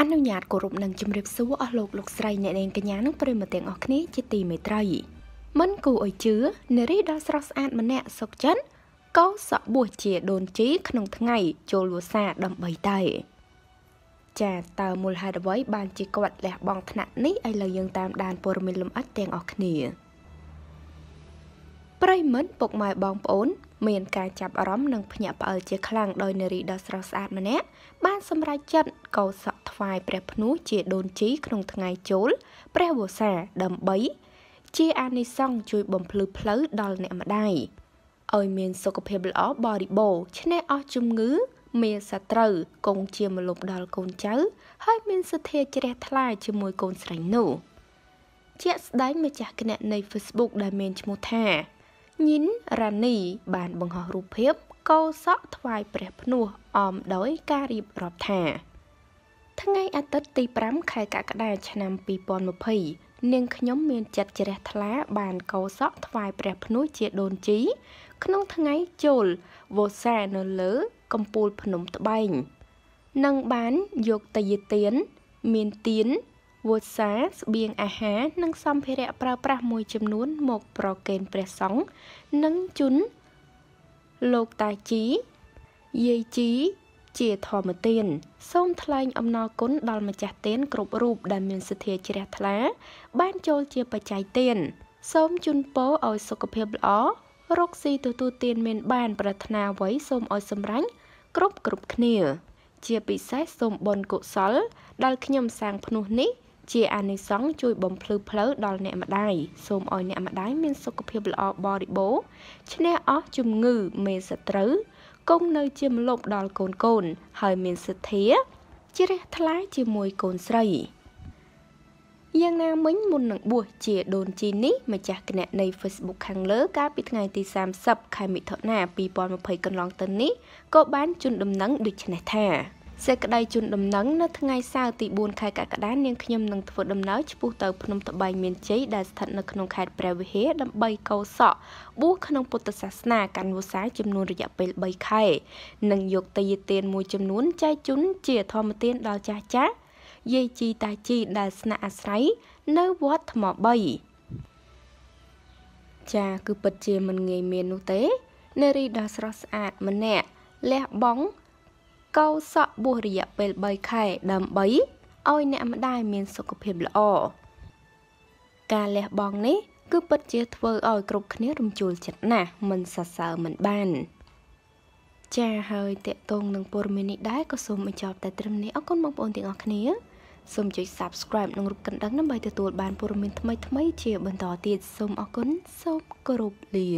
អនុញ្ញាតគោរពនិងជំរាបសួរអស់លោកលោកស្រីអ្នកនាងកញ្ញានិងប្រិមត្តទាំងអស់គ្នាជាទីមេត្រី មិនគួរឲ្យជឿនារីដ៏ស្រស់ស្អាតម្នាក់សុកចិនកោសក់បួសជាដូនជីក្នុងថ្ងៃចូលវស្សាដើម្បីតែចាតើមូលហេតុអ្វីបានជាគាត់លះបង់ថ្នាក់នេះឥឡូវយើងតាមដានព័ត៌មានលម្អិតទាំងអស់គ្នាប្រិមិត្តពុកម៉ែបងប្អូន មានការចាប់អារម្មណ៍និងភ្ញាក់ផ្អើលជាខ្លាំងដោយនារីដ៏ស្រស់ស្អាតម្នាក់បានសម្រេចចិត្តកោសក់ថ្វាយព្រះភ្នូជាដូនជីក្នុងថ្ងៃចូលព្រះវស្សាដើម្បី ជាអានិសង្សជួយបំភ្លឺផ្លូវដល់អ្នកម្ដាយឲ្យ មានសុខភាពល្អបរិបូរណ៍ឈ្នះអស់ជំងឺ មានសត្រូវគង់ជាមលប់ដល់កូនចៅហើយមានសទ្ធាជ្រះថ្លាជាមួយកូនស្រីនោះជាក់ស្ដែងម្ចាស់គណនៃ Facebook ដែលមានឈ្មោះថាញិនរ៉ានីបានបង្ហោះរូបភាពកោសក់ថ្វាយព្រះភ្នោះអមដោយការរៀបរាប់ថាថ្ងៃអាទិត្យទី5ខែកក្កដាឆ្នាំ2020នាងខ្ញុំមានចិត្តជ្រះថ្លាបានកោសក់ថ្វាយព្រះភ្នូជាដូនជីក្នុងថ្ងៃចូលវោសានៅលើ កំពូលភ្នំត្បែងនឹងបានយកតយទានមានទៀនវោសាស្បៀងអាហារនិងសម្ភារៈប្រើប្រាស់មួយចំនួន មកប្រគេនព្រះសង្ឃនិងជុនលោកតាជីយាយជីជាធម្មទាន សូមថ្លែងអំណរគុណដល់ម្ចាស់ទានគ្រប់រូបដែលមានសទ្ធាជ្រះថ្លាបានចូលជាបច្ច័យទាន សូមជូនពរឲ្យសុខភាពល្អរកស៊ីទទួលទាន មាន បាន ប្រាថ្នាអ្វីសូមឲ្យសម្រេចគ្រប់គ្រប់គ្នា ជាពិសេសសូមបុណ្យកុសល ដល់ខ្ញុំសាងភ្នោះនេះ ជាអានិសង្សជួយបំភ្លឺផ្លូវដល់អ្នកម្ដាយសូមឲ្យអ្នកម្ដាយមាន សុខភាពល្អបរិបូរណ៍ឈ្នះអស់ជំងឺមេសត្រូវគង់នៅជាម្លប់ដល់កូនកូនហើយមានសទ្ធាជ្រះថ្លាជាមួយកូនស្រីយ៉ាងណាមិញមុននឹងបួសជា ដូនជីនេះម្ចាស់គណនី Facebook ខាងលើកាលពីថ្ងៃទី30ខែមិថុនា2020កន្លងទៅនេះក៏បានជូនដំណឹងដូចនេះថាសេចក្តីជូនដំណឹងនៅថ្ងៃសៅរ៍ទី4ខែកក្កដានាងខ្ញុំនឹងធ្វើដំណើរឆ្ពោះទៅភ្នំត្បែងមានជ័យដែលស្ថិតនៅក្នុងខេត្តព្រះវិហារដើម្បីកោសក់បួសក្នុងពុទ្ធសាសនាកាន់វស្សា ចំនួនរយៈពេល3ខែនិងយកតេយ្យទានមួយចំនួនចែកជូនជាធម្មទានដល់ចាស់ចាស់យាយជីតាជីដែលស្នាក់អាស្រ័យនៅវត្តថ្ម3ចាគឺពិតជាមិនងាយមាននោះទេនារីដ៏ស្រស់ស្អាតម្នាក់លះបង់កោសក់បួសរយៈពេល3ខែដើម្បីឲ្យអ្នកម្ដាយមានសុខភាពល្អការលះបង់នេះគឺពិតជាធ្វើឲ្យគ្រប់គ្នារំជួលចិត្តណាស់មិនសរសើរមិនបានចាហើយតកតងនឹងព័ត៌មាននេះដែរក៏សូមបញ្ចប់តែត្រឹមនេះអរគុណបងប្អូនទាំងអស់គ្នាសូមចុច Subscribe និងរូបកណ្ដឹងដើម្បីទទួលបានព័ត៌មានថ្មីៗជាបន្តទៀតសូមអរគុណសូមគោរពលា